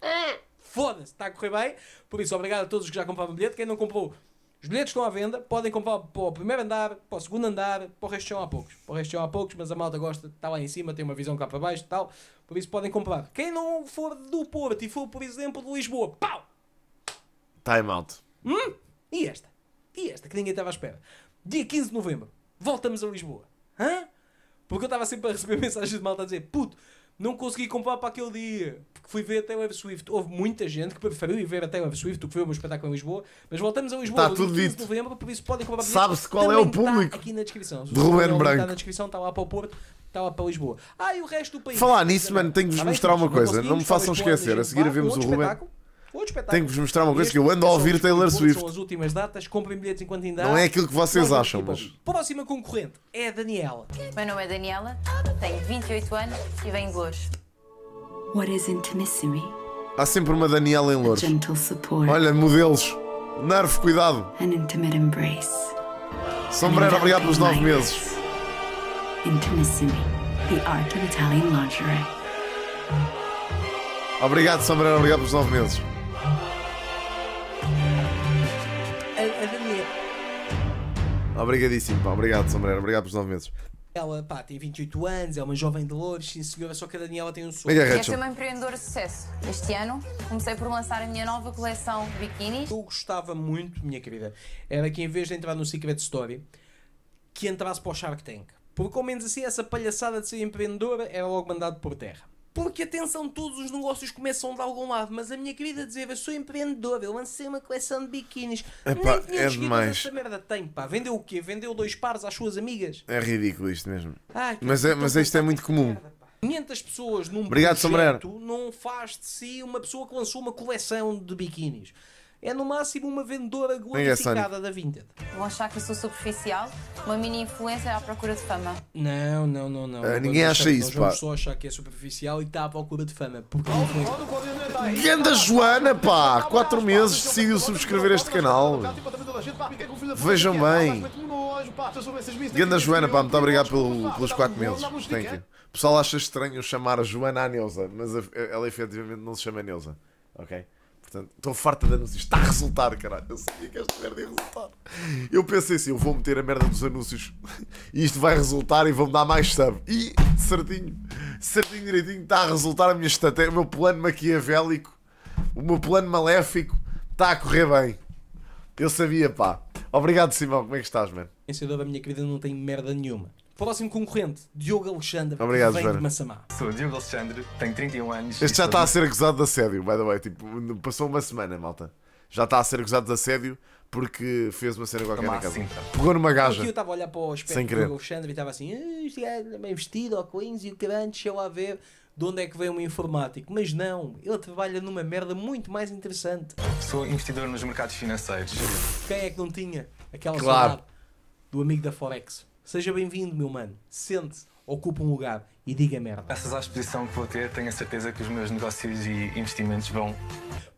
Ah. Foda-se, está a correr bem. Por isso, obrigado a todos que já compraram bilhete. Quem não comprou, os bilhetes estão à venda. Podem comprar para o primeiro andar, para o segundo andar, para o resto são há poucos. Para o resto são há poucos, mas a malta gosta, está lá em cima, tem uma visão cá para baixo e tal. Por isso, podem comprar. Quem não for do Porto e for, por exemplo, de Lisboa, pau! Time out. Hum? E esta? E esta que ninguém estava à espera dia 15 de novembro, voltamos a Lisboa. Hã? Porque eu estava sempre a receber (laughs) mensagens de malta a dizer: puto, não consegui comprar para aquele dia, porque fui ver até a Web Swift. Houve muita gente que preferiu ir ver até a Web Swift, o que foi o meu espetáculo em Lisboa, mas voltamos a Lisboa. Está tudo dito. Novembro, por isso podem comprar Sabe-se qual é Também é o público. Tá aqui na descrição. De Ruben Branco. Está na descrição, está lá para o Porto. Estava para Lisboa. Ah, e o resto do país. Falar nisso, mano, tenho de vos mostrar uma coisa. Não me façam esquecer. A seguir vemos o Ruben Outro espetáculo. Tenho que vos mostrar uma coisa que eu ando a ouvir Taylor Swift. São as últimas datas, comprem bilhetes enquanto ainda há. Não é aquilo que vocês acham, mas. Próxima concorrente é a Daniela. Meu nome é Daniela, tenho 28 anos e venho de Lourdes. What is intimacy? Há sempre uma Daniela em Lourdes. Olha, modelos. Nervo, cuidado. An intimate embrace. Sombreiro, obrigado pelos 9 meses. Intimacy, the art of Italian lingerie. Obrigado, Sombrero, obrigado pelos 9 meses. Obrigadíssimo, pá. Obrigado, Sombreiro. Obrigado pelos nove meses. Ela pá, tem 28 anos, é uma jovem de Lourdes, sim senhora, só que a Daniela tem um sonho. Quer ser uma empreendedora de sucesso. Este ano comecei por lançar a minha nova coleção de biquínis. Eu gostava muito, minha querida, era que em vez de entrar no Secret Story, que entrasse para o Shark Tank. Porque ao menos assim essa palhaçada de ser empreendedora era logo mandado por terra. Porque atenção, todos os negócios começam de algum lado, mas a minha querida dizia: sou empreendedora, eu lancei uma coleção de biquínis. Epá, Nem é demais. Essa merda tem, pá. Vendeu o quê? Vendeu dois pares às suas amigas? É ridículo isto mesmo. Ai, mas é, mas isto é muito comum. Merda, 500 pessoas num Obrigado, projeto não faz de si uma pessoa que lançou uma coleção de biquínis é no máximo uma vendedora glorificada da Vinted. Vão achar que eu sou superficial, uma mini influencer à procura de fama. Não, não, não, não. ninguém acha isso, pá. Eu só achar que é superficial e está à procura de fama. Porque oh, influencer... Ganda Joana, pá! Quatro meses decidiu subscrever este canal. Vejam bem. Ganda Joana, pá, muito obrigado pelo, pelos quatro meses. Thank you. O pessoal acha estranho chamar Joana à Neuza, mas ela efetivamente não se chama Neuza, ok? Portanto, estou farta de anúncios. Está a resultar, caralho. Eu sabia que esta merda ia resultar. Eu pensei assim: eu vou meter a merda dos anúncios e isto vai resultar e vão-me dar mais sub. E, certinho, certinho, direitinho, está a resultar a minha estratégia, o meu plano maquiavélico, o meu plano maléfico. Está a correr bem. Eu sabia, pá. Obrigado, Simão. Como é que estás, mano? A vencedor da minha querida não tem merda nenhuma. Próximo assim, concorrente, Diogo Alexandre. Obrigado, vem de Massamá. Sou o Diogo Alexandre, tenho 31 anos. Este já está a ser acusado de assédio, by the way. Tipo, passou uma semana, malta. Já está a ser acusado de assédio porque fez uma cena qualquer na casa. Assim, então. Pegou numa gaja. Eu estava a olhar para o espelho do Diogo Alexandre e estava assim, ah, este gajo é bem vestido, ou Queens e o caralho, deixa eu lá ver de onde é que vem um informático. Mas não, ele trabalha numa merda muito mais interessante. Sou investidor nos mercados financeiros. Quem é que não tinha aquela claro. do amigo da Forex? Seja bem-vindo, meu mano. Sente-se, ocupa um lugar e diga merda. Graças à exposição que vou ter, tenho a certeza que os meus negócios e investimentos vão.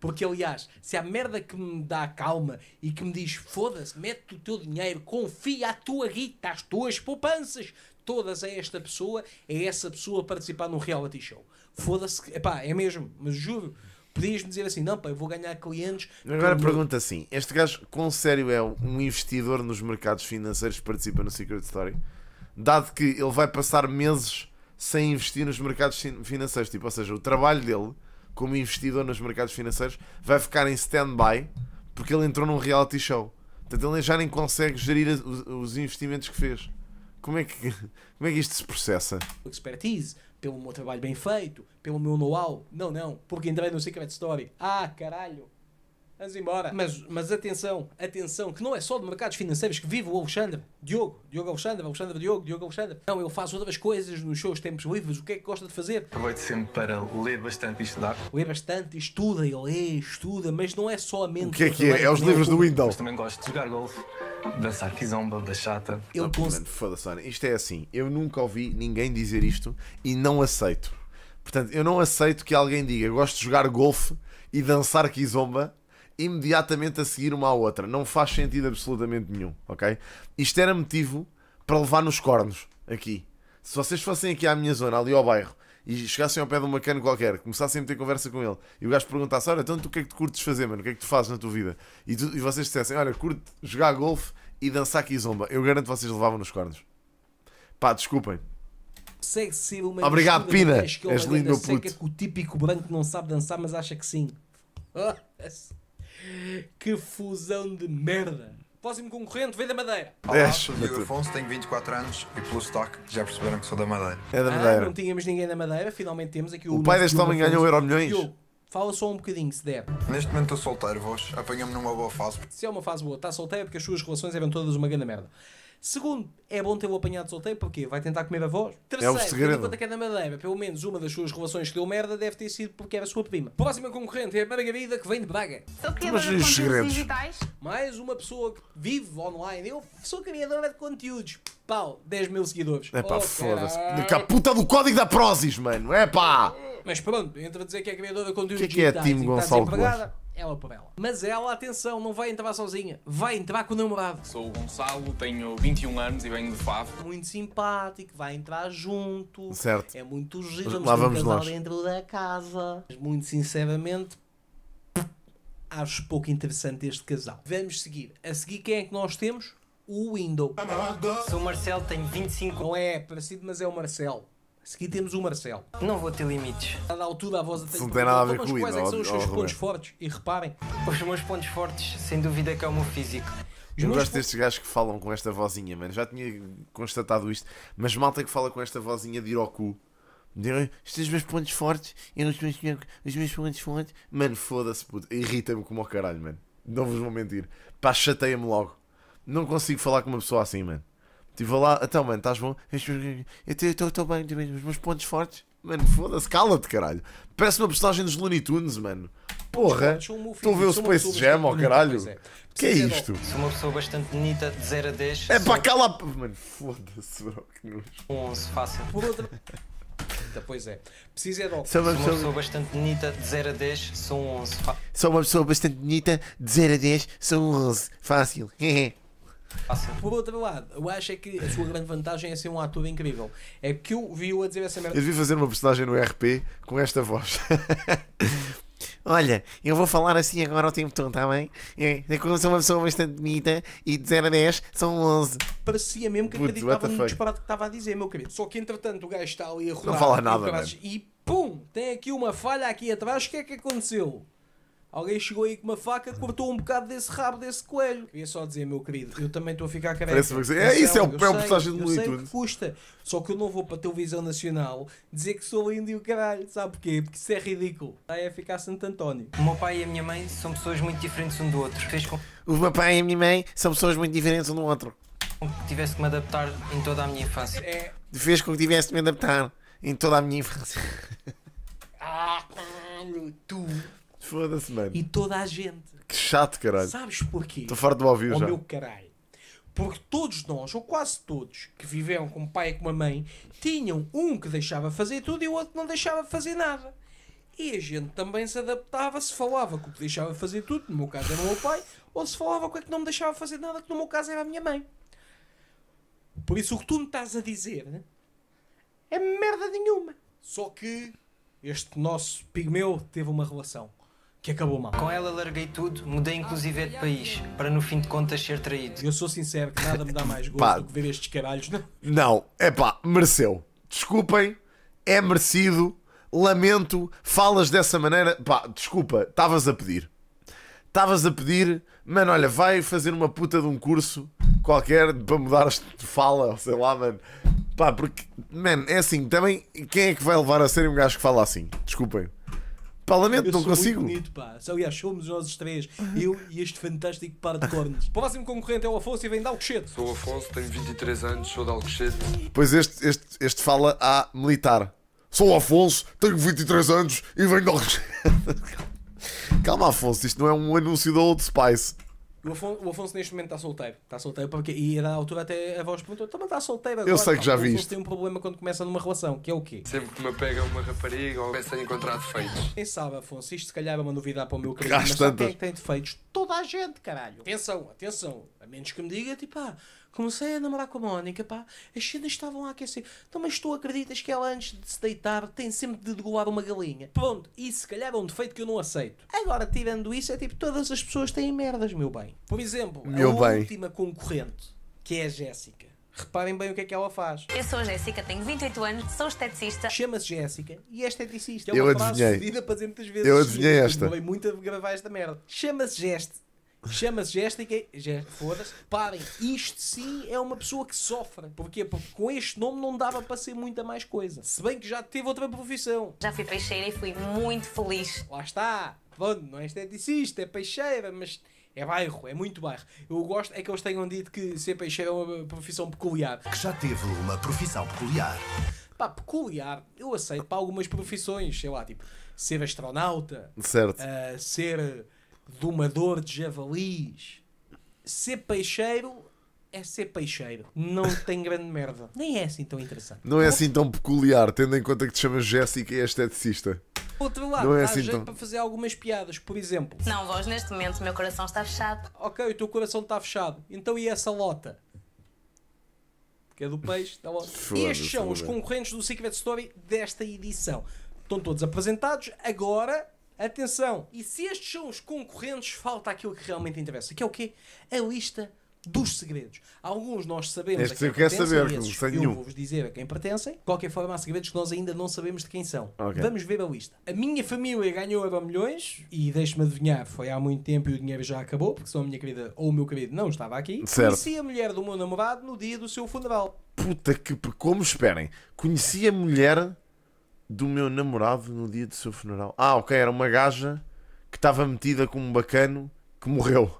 Porque, aliás, se a merda que me dá calma e que me diz foda-se, mete o teu dinheiro, confia a tua guita, as tuas poupanças, todas a esta pessoa, é essa pessoa participar num reality show. Foda-se, é pá, é mesmo, mas juro podias-me dizer assim: não, pá, eu vou ganhar clientes. Agora pergunta assim: este gajo, com sério, é um investidor nos mercados financeiros que participa no Secret Story? Dado que ele vai passar meses sem investir nos mercados financeiros, tipo, ou seja, o trabalho dele como investidor nos mercados financeiros vai ficar em stand-by porque ele entrou num reality show. Portanto, ele já nem consegue gerir os investimentos que fez. Como é que, (laughs) como é que isto se processa? Expertise pelo meu trabalho bem feito, pelo meu know-how. Não, não, porque entrei no Secret Story. Ah, caralho! Vamos embora. Mas, mas atenção, atenção, que não é só de mercados financeiros que vive o Alexandre, Diogo, Diogo Alexandre, Alexandre Diogo, Diogo Alexandre. Não, ele faz outras coisas nos seus tempos livres. O que é que gosta de fazer? Aproveito sempre para ler bastante e estudar. Lê bastante, estuda e lê, estuda, mas não é só a mente. O que é que é? É os livros do Windows. Mas também gosto de jogar golfe, dançar kizomba, bachata. Ele oh, mano, foda-se, mano. Isto é assim, eu nunca ouvi ninguém dizer isto e não aceito. Portanto, eu não aceito que alguém diga gosto de jogar golfe e dançar kizomba imediatamente a seguir uma à outra. Não faz sentido absolutamente nenhum, ok? Isto era motivo para levar nos cornos aqui. Se vocês fossem aqui à minha zona, ali ao bairro, e chegassem ao pé de um bacana qualquer, começassem a ter conversa com ele, e o gajo perguntasse: Olha, então tu o que é que tu curtes fazer, mano? O que é que tu fazes na tua vida? E, tu, e vocês dissessem: Olha, curto jogar golfe e dançar aqui zomba. Eu garanto que vocês levavam nos cornos. Pá, desculpem. Obrigado, Pina. És lindo, meu puto. É que o típico branco não sabe dançar, mas acha que sim. Oh, (laughs) Que fusão de merda! Próximo concorrente vem da Madeira. Olá, Eu, é, Afonso, tenho 24 anos e pelo sotaque já perceberam que sou da Madeira. É da ah, Madeira. Ah, não tínhamos ninguém da Madeira, finalmente temos aqui o. O pai deste homem ganhou euro milhões. Eu, fala só um bocadinho se der. Neste momento estou solteiro, vós. Apanha-me numa boa fase. Se é uma fase boa, está solteiro porque as suas relações eram todas uma grande merda. Segundo, é bom ter o apanhado solteiro, porque vai tentar comer a voz. É Terceiro, é o segredo. conta que é da Madeira, pelo menos uma das suas relações que deu merda deve ter sido porque era sua prima. Próxima concorrente é a Margarida, que vem de Braga. Sou criadora de conteúdos digitais. Mais uma pessoa que vive online. Eu sou criadora de conteúdos. Pau, 10 mil seguidores. É pá, oh, foda-se. a puta do código da Prozis, mano. É pá. Mas pronto, entre a dizer que é criadora de conteúdos digitais. O que é que é Tim Gonçalves? ela por ela. Mas ela, atenção, não vai entrar sozinha, vai entrar com o namorado. Sou o Gonçalo, tenho 21 anos e venho de Favo. Muito simpático, vai entrar junto. Certo. É muito giro, vamos Lá vamos casal nós. dentro da casa. Mas muito sinceramente, acho pouco interessante este casal. Vamos seguir. A seguir, quem é que nós temos? O Window. Sou o Marcelo, tenho 25. Não é parecido, mas é o Marcelo. A seguir temos o Marcelo. Não vou ter limites. A altura a voz até não tem nada a ver com quais é que são os seus pontos fortes? E reparem. Os meus pontos fortes, sem dúvida, é que é o meu físico. Eu gosto destes gajos que falam com esta vozinha, mano. Já tinha constatado isto, mas malta que fala com esta vozinha de Iroku Estes são é os meus pontos fortes, eu os meus, os meus pontos fortes. Mano, foda-se, puto. Irrita-me como ao caralho, mano. Não vos vou mentir. Pá, chateia-me logo. Não consigo falar com uma pessoa assim, mano. Estive lá, então, mano, estás bom? Eu estou bem, os meus pontos fortes. Mano, foda-se, cala-te, caralho. Parece uma personagem dos Looney Tunes, mano. Porra, estão a ver o Space Jam, ó oh, caralho. é. que é isto? Sou uma pessoa bastante bonita, de 0 a 10. É para cala... Mano, foda-se, bro, que nojo. Um 11, fácil. Por outra... Pois é, preciso é de óculos. Sou uma pessoa bastante bonita, de 0 a 10, sou um 11. Sou uma pessoa bastante bonita, de 0 a 10, sou um 11. Fácil. Hehe. (laughs) Passa. Por outro lado, eu acho é que a sua grande vantagem é ser um ator incrível. É que eu vi-o a dizer essa merda. Eu devia fazer uma personagem no RP com esta voz. (laughs) Olha, eu vou falar assim agora o tempo todo, está bem? É, é como sou uma pessoa bastante bonita e de 0 a 10 são 11. Parecia mesmo que Puto, acreditava no disparate que estava a dizer, meu querido. Só que entretanto o gajo está ali a rodar. Não fala nada, e, e pum! Tem aqui uma falha aqui atrás. O que é que aconteceu? Alguém chegou aí com uma faca, cortou um bocado desse rabo desse coelho. Queria só dizer, meu querido, eu também estou a ficar careca. Parece, é, isso é o, é o personagem do Little. que custa. Só que eu não vou para a televisão nacional dizer que sou índio, caralho. Sabe porquê? Porque isso é ridículo. Aí é ficar Santo António. O meu pai e a minha mãe são pessoas muito diferentes um do outro. Fez com... O meu pai e a minha mãe são pessoas muito diferentes um do outro. Tivesse que me adaptar em toda a minha infância. É. Fez com que tivesse de me adaptar em toda a minha infância. Ah, tu Foda-se, mano. E toda a gente. Que chato, caralho. Sabes porquê? Estou farto de ouvir oh, já. meu caralho. Porque todos nós, ou quase todos, que viveram com um pai e com uma mãe, tinham um que deixava fazer tudo e o outro não deixava fazer nada. E a gente também se adaptava, se falava que o que deixava fazer tudo, no meu caso era o meu pai, ou se falava que o que não me deixava fazer nada, que no meu caso era a minha mãe. Por isso o que tu me estás a dizer né? é merda nenhuma. Só que este nosso pigmeu teve uma relação que acabou mal. Com ela larguei tudo, mudei inclusive de país, para no fim de contas ser traído. Eu sou sincero que nada me dá mais gosto pá. do que ver estes caralhos. Não, é pá, mereceu. Desculpem, é merecido, lamento, falas dessa maneira. Pá, desculpa, estavas a pedir. Estavas a pedir, mano, olha, vai fazer uma puta de um curso qualquer para mudar de fala, sei lá, mano. Pá, porque, mano, é assim, também, quem é que vai levar a sério um gajo que fala assim? Desculpem para eu não sou consigo. Muito bonito, pá. Só, aliás, somos nós os três. Eu e este fantástico par de cornos. O próximo concorrente é o Afonso e vem de Alcochete. Sou o Afonso, tenho 23 anos, sou de Alcochete. Pois este, este, este fala a militar. Sou o Afonso, tenho 23 anos e venho de Alcochete. (laughs) Calma, Afonso, isto não é um anúncio da Old Spice. O Afonso, o Afonso, neste momento está solteiro. Está solteiro porque, e na altura até a voz perguntou: também então, está solteiro agora? Eu sei que já vi. Afonso tem um problema quando começa numa relação, que é o quê? Sempre que me pega uma rapariga ou começa a encontrar defeitos. Quem sabe, Afonso, isto se calhar é uma novidade para o meu carinho, Mas quem é que tem defeitos? Toda a gente, caralho. Atenção, atenção. A menos que me diga, tipo, ah, Comecei a namorar com a Mónica, pá, as cenas estavam a aquecer. Então, mas tu acreditas que ela antes de se deitar tem sempre de degolar uma galinha? Pronto, isso se calhar é um defeito que eu não aceito. Agora, tirando isso, é tipo, todas as pessoas têm merdas, meu bem. Por exemplo, meu a bem. última concorrente, que é a Jéssica. Reparem bem o que é que ela faz. Eu sou a Jéssica, tenho 28 anos, sou esteticista. Chama-se Jéssica e é esteticista. É uma eu frase adivinhei. para dizer muitas vezes. Eu adivinhei esta. Eu muito a gravar esta merda. Chama-se Jeste Chama-se Jéssica. É foda-se. Parem, isto sim é uma pessoa que sofre. Porquê? Porque com este nome não dava para ser muita mais coisa. Se bem que já teve outra profissão. Já fui peixeira e fui muito feliz. Lá está. Pronto, não é esteticista, é peixeira, mas é bairro, é muito bairro. Eu gosto é que eles tenham dito que ser peixeiro é uma profissão peculiar. Que já teve uma profissão peculiar. Pá, peculiar, eu aceito para algumas profissões, sei lá, tipo, ser astronauta, certo. Uh, ser domador de javalis. Ser peixeiro é ser peixeiro. Não tem grande merda. Nem é assim tão interessante. Não é assim tão peculiar, tendo em conta que te chamas Jéssica e és esteticista. Outro lado, não é assim tão... para fazer algumas piadas, por exemplo. Não, vós neste momento o meu coração está fechado. Ok, o teu coração está fechado. Então e essa lota? Que é do peixe, da lota. Estes são os concorrentes do Secret Story desta edição. Estão todos apresentados. Agora Atenção! E se estes são os concorrentes, falta aquilo que realmente interessa, que é o quê? A lista dos segredos. Alguns nós sabemos este a quem quero saber, esses, sem eu nenhum. vou-vos dizer a quem pertencem. De qualquer forma, há segredos que nós ainda não sabemos de quem são. Okay. Vamos ver a lista. A minha família ganhou euro milhões e deixe-me adivinhar, foi há muito tempo e o dinheiro já acabou, porque só a minha querida ou o meu querido não estava aqui. Conheci a mulher do meu namorado no dia do seu funeral. Puta que... Como esperem? Conheci a mulher do meu namorado no dia do seu funeral. Ah, ok, era uma gaja que estava metida com um bacano que morreu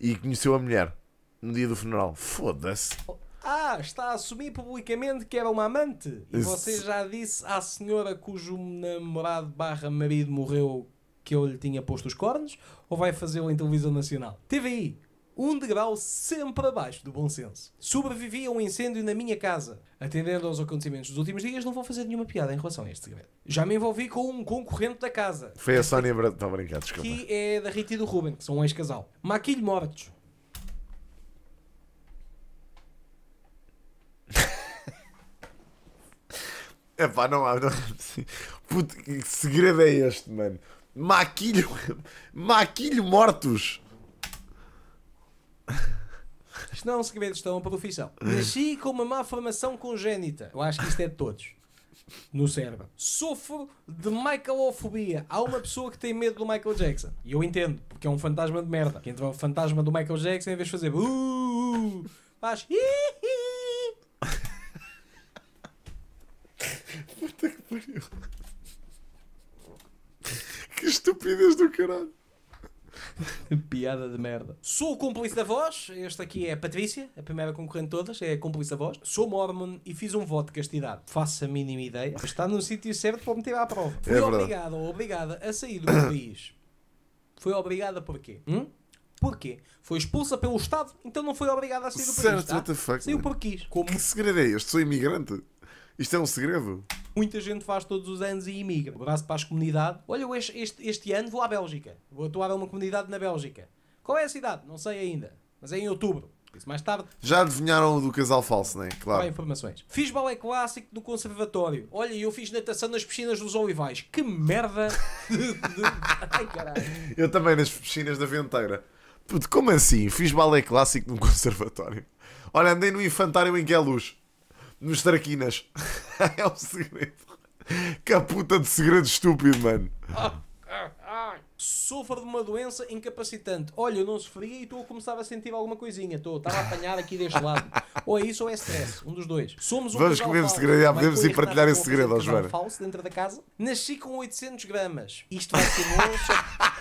e conheceu a mulher no dia do funeral. Foda-se. Ah, está a assumir publicamente que era uma amante. E você já disse à senhora cujo namorado barra marido morreu que eu lhe tinha posto os cornos? Ou vai fazê-lo em televisão nacional? TVI, um degrau sempre abaixo do bom senso. Sobrevivi a um incêndio na minha casa. Atendendo aos acontecimentos dos últimos dias, não vou fazer nenhuma piada em relação a este segredo. Já me envolvi com um concorrente da casa. Foi a Sónia Brandão. Estou a brincar, desculpa. Que é da Rita e do Ruben, que são um ex-casal. Maquilho mortos. (laughs) pá, não há. Não... Puto, que segredo é este, mano? Maquilho. (laughs) Maquilho mortos. Isto não é um segredo, isto é uma profissão. Nasci com uma má formação congénita. Eu acho que isto é de todos. No cérebro. Sofro de Michaelofobia. Há uma pessoa que tem medo do Michael Jackson. E eu entendo, porque é um fantasma de merda. Que entra o fantasma do Michael Jackson em vez de fazer. Uh, uh, uh" faz. Puta que pariu. Que estupidez do caralho. (laughs) Piada de merda. Sou cúmplice da voz. Esta aqui é a Patrícia, a primeira concorrente de todas, é cúmplice da voz. Sou mormon e fiz um voto de castidade. Faço a mínima ideia. Está no sítio certo para me tirar à prova. É Fui é ou obrigada a sair do (coughs) país. Foi obrigada porquê? Hum? Porquê? Foi expulsa pelo Estado, então não foi obrigada a sair do país. Certo, tá? what the fuck, Saiu porque quis. Como... Que segredo é este? Sou imigrante? Isto é um segredo? muita gente faz todos os anos e imigra. Um abraço para as comunidades. Olha, eu este, este, este ano vou à Bélgica. Vou atuar a uma comunidade na Bélgica. Qual é a cidade? Não sei ainda. Mas é em outubro. Isso mais tarde. Já adivinharam do casal falso, é? Claro. Bem, informações. Fiz balé clássico no conservatório. Olha, eu fiz natação nas piscinas dos Olivais. Que merda! (laughs) Ai, caralho. Eu também nas piscinas da Venteira. como assim? Fiz balé clássico no (laughs) conservatório. Olha, andei no infantário em Queluz. É nos traquinas. (laughs) é um segredo. Caputa de segredo estúpido, mano. Sofro de uma doença incapacitante. Olha, eu não sofria e estou a começar a sentir alguma coisinha. Estou, estava a apanhar aqui deste lado. ou é isso ou é stress. Um dos dois. Somos um Vamos comer o segredo, já podemos ir partilhar esse segredo, ó Joana. falso dentro da casa. Nasci com 800 gramas. Isto vai ser monstro. (laughs)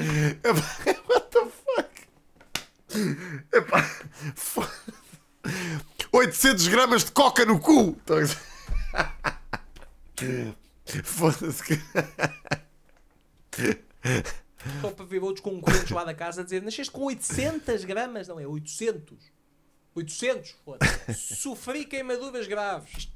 É (laughs) what the fuck? Epá, é foda 800 gramas de coca no cu. Então, (laughs) foda-se que. Estão para ver outros concorrentes lá da casa a dizer: nasceste com 800 gramas? Não é 800. 800, foda-se. Sofri queimaduras graves.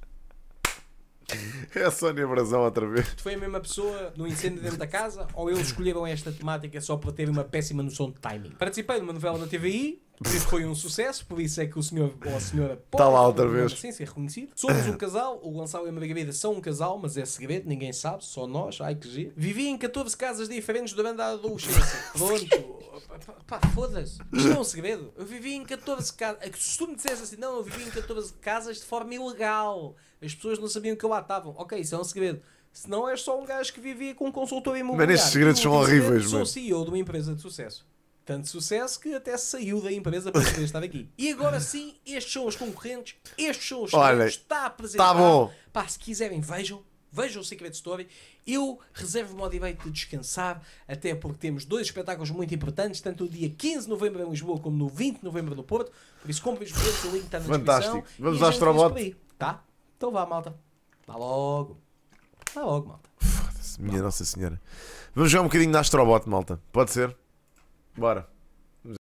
É a Sónia Brazão outra vez. Foi a mesma pessoa no incêndio dentro da casa? Ou eles escolheram esta temática só para ter uma péssima noção de timing? Participei numa novela na TVI isso foi um sucesso, por isso é que o senhor ou a senhora está lá outra vez. Sim, ser reconhecido. Somos um casal, o Gonçalo e a Margarida são um casal, mas é segredo, ninguém sabe, só nós, ai que giro. Vivi em 14 casas diferentes durante a adolescência. (laughs) Pronto. Pá, foda-se. Isto é um segredo. Eu vivi em 14 casas. É se tu me dissesse assim, não, eu vivi em 14 casas de forma ilegal. As pessoas não sabiam que eu lá estavam. Ok, isso é um segredo. Se não és só um gajo que vivia com um consultor imobiliário. Mas esses segredos são horríveis, mano. Sou CEO de uma empresa de sucesso. Tanto sucesso que até saiu da empresa para poder estar aqui. E agora (laughs) sim, estes são os concorrentes, estes são os que está apresentado. Tá Pá, se quiserem, vejam. Vejam o Secret Story. Eu reservo-me ao direito de descansar, até porque temos dois espetáculos muito importantes, tanto no dia 15 de novembro em Lisboa como no 20 de novembro no Porto. Por isso, comprem os bilhetes, o link está na Fantástico. descrição. Vamos ao Astrobot. Tá? Então vá, malta. Vá logo. Vá logo, malta. Minha Nossa Senhora. Vamos jogar um bocadinho na Astrobot, malta. Pode ser? Bora.